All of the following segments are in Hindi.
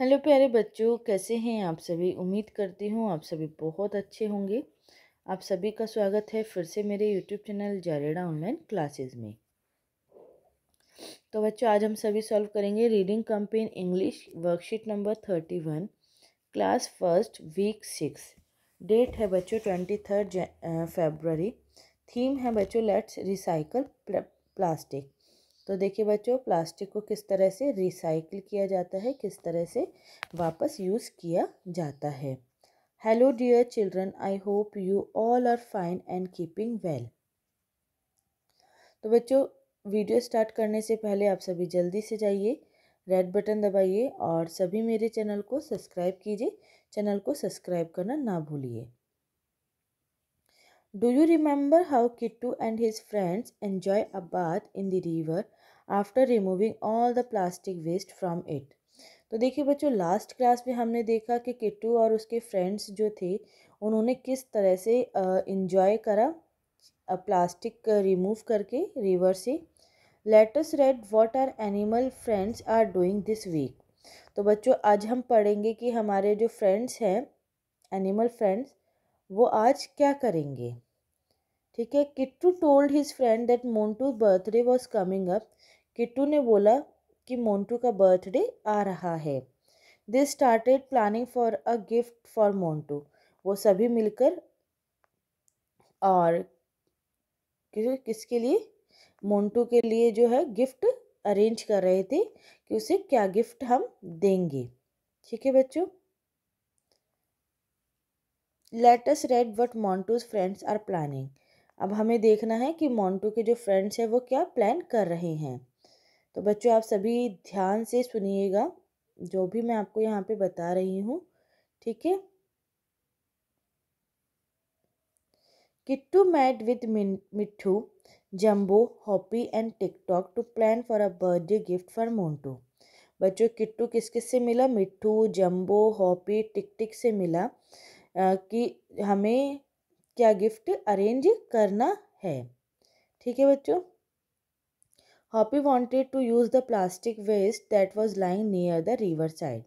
हेलो प्यारे बच्चों कैसे हैं आप सभी उम्मीद करती हूँ आप सभी बहुत अच्छे होंगे आप सभी का स्वागत है फिर से मेरे यूट्यूब चैनल जारेडा ऑनलाइन क्लासेस में तो बच्चों आज हम सभी सॉल्व करेंगे reading campaign English worksheet number thirty one class first week six date है बच्चों ट्वेंटी थर्ड फेबररी थीम है बच्चों लेट्स रिसाइकल प्लास्टिक तो देखिए बच्चों प्लास्टिक को किस तरह से रिसाइकिल किया जाता है किस तरह से वापस यूज़ किया जाता है hello dear children I hope you all are fine and keeping well तो बच्चों वीडियो स्टार्ट करने से पहले आप सभी जल्दी से जाइए रेड बटन दबाइए और सभी मेरे चैनल को सब्सक्राइब कीजिए चैनल को सब्सक्राइब करना ना भूलिए do you remember how Kittu and his friends enjoy a bath in the river after removing all the plastic waste from it तो देखिए बच्चों लास्ट क्लास में हमने देखा कि किट्टू और उसके फ्रेंड्स जो थे उन्होंने किस तरह से इन्जॉय करा प्लास्टिक रिमूव करके रिवर से let's read what are animal friends are doing this week तो बच्चों आज हम पढ़ेंगे कि हमारे जो फ्रेंड्स हैं एनिमल फ्रेंड्स वो आज क्या करेंगे ठीक है Kittu told his friend that Montu birthday was coming up Kittu ने बोला कि मोन्टू का बर्थडे आ रहा है they started planning for a gift for Montu वो सभी मिलकर और किस किसके लिए मोन्टू के लिए जो है गिफ्ट अरेंज कर रहे थे कि उसे क्या गिफ्ट हम देंगे ठीक है बच्चों let's read what Montu's friends are planning अब हमें देखना है कि मोंटू के जो फ्रेंड्स हैं वो क्या प्लान कर रहे हैं तो बच्चों आप सभी ध्यान से सुनिएगा जो भी मैं आपको यहाँ पे बता रही हूँ ठीक है Kittu met with Mittu Jumbo Hoppy and TikTok to plan for a birthday gift for Montu बच्चों किट्टू किस किस से मिला मिट्टू जम्बो हॉपी टिक टिक से मिला कि हमें क्या गिफ्ट अरेंज करना है ठीक है बच्चों Hoppy wanted to use the plastic waste that was lying near the river side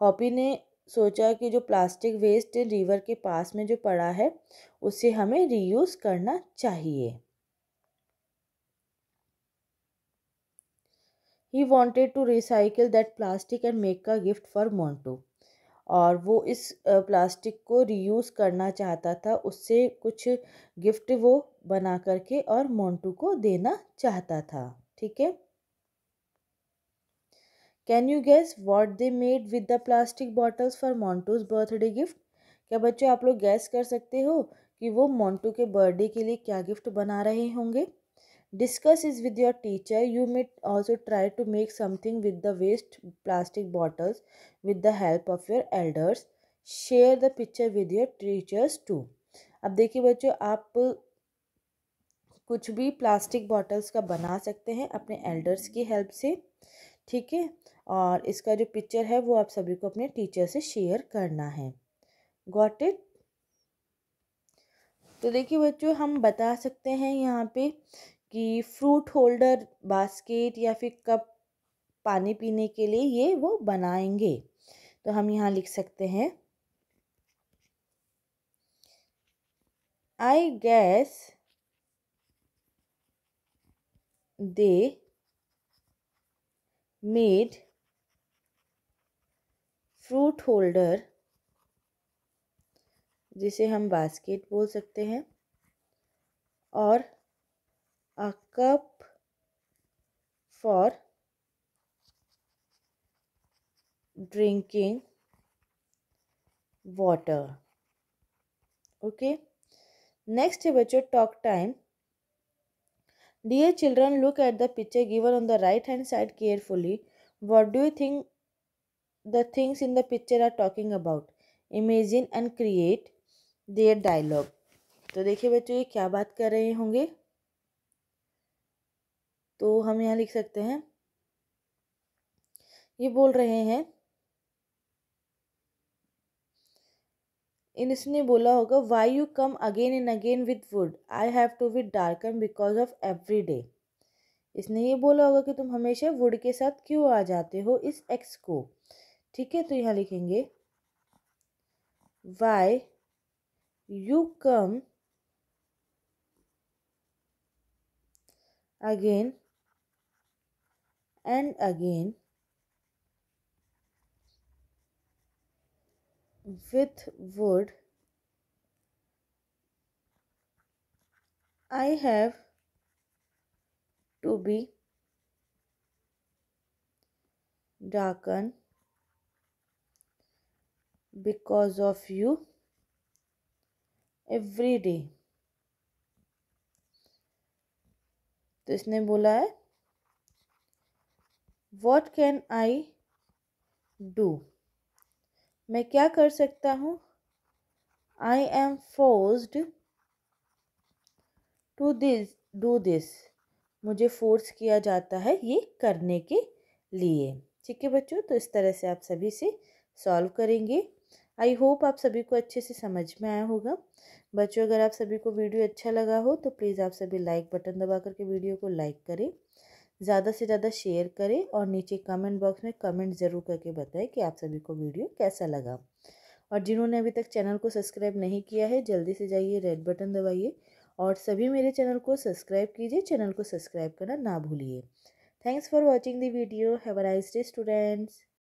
Hoppy ने सोचा कि जो प्लास्टिक वेस्ट रिवर के पास में जो पड़ा है उसे हमें रीयूज़ करना चाहिए he wanted to recycle that plastic and make a gift for Montu और वो इस प्लास्टिक को रीयूज़ करना चाहता था उससे कुछ गिफ्ट वो बना करके और मोंटू को देना चाहता था ठीक है can you guess what they made with the plastic bottles for Montu's birthday gift क्या बच्चों आप लोग गैस कर सकते हो कि वो मोंटू के बर्थडे के लिए क्या गिफ्ट बना रहे होंगे discuss is with your teacher you may also try to make something with the waste plastic bottles with the help of your elders share the picture with your teachers too अब देखिए बच्चों आप कुछ भी प्लास्टिक बॉटल्स का बना सकते हैं अपने एल्डर्स की हेल्प से ठीक है और इसका जो पिक्चर है वो आप सभी को अपने टीचर से शेयर करना है गॉट इट तो देखिए बच्चों हम बता सकते हैं यहाँ पे कि फ्रूट होल्डर बास्केट या फिर कप पानी पीने के लिए ये वो बनाएंगे तो हम यहाँ लिख सकते हैं I guess they made fruit holder जिसे हम बास्केट बोल सकते हैं और a cup for drinking water okay next hai bachcho talk time dear children look at the picture given on the right hand side carefully what do you think the things in the picture are talking about imagine and create their dialogue तो देखिए बच्चों ये क्या बात कर रहे होंगे तो हम यहाँ लिख सकते हैं ये बोल रहे हैं इन इसने बोला होगा why you come again and again with wood I have to with darken because of every day इसने ये बोला होगा कि तुम हमेशा वुड के साथ क्यों आ जाते हो इस एक्स को ठीक है तो यहाँ लिखेंगे why you come again and again with wood I have to be darkened because of you every day. तो इसने बोला है वॉट कैन आई डू मैं क्या कर सकता हूँ I am forced to this do this मुझे फोर्स किया जाता है ये करने के लिए ठीक है बच्चों तो इस तरह से आप सभी से सॉल्व करेंगे आई होप आप सभी को अच्छे से समझ में आया होगा बच्चों अगर आप सभी को वीडियो अच्छा लगा हो तो प्लीज़ आप सभी लाइक बटन दबा करके वीडियो को लाइक करें ज़्यादा से ज़्यादा शेयर करें और नीचे कमेंट बॉक्स में कमेंट ज़रूर करके बताएं कि आप सभी को वीडियो कैसा लगा और जिन्होंने अभी तक चैनल को सब्सक्राइब नहीं किया है जल्दी से जाइए रेड बटन दबाइए और सभी मेरे चैनल को सब्सक्राइब कीजिए चैनल को सब्सक्राइब करना ना भूलिए thanks for watching the video have a nice day students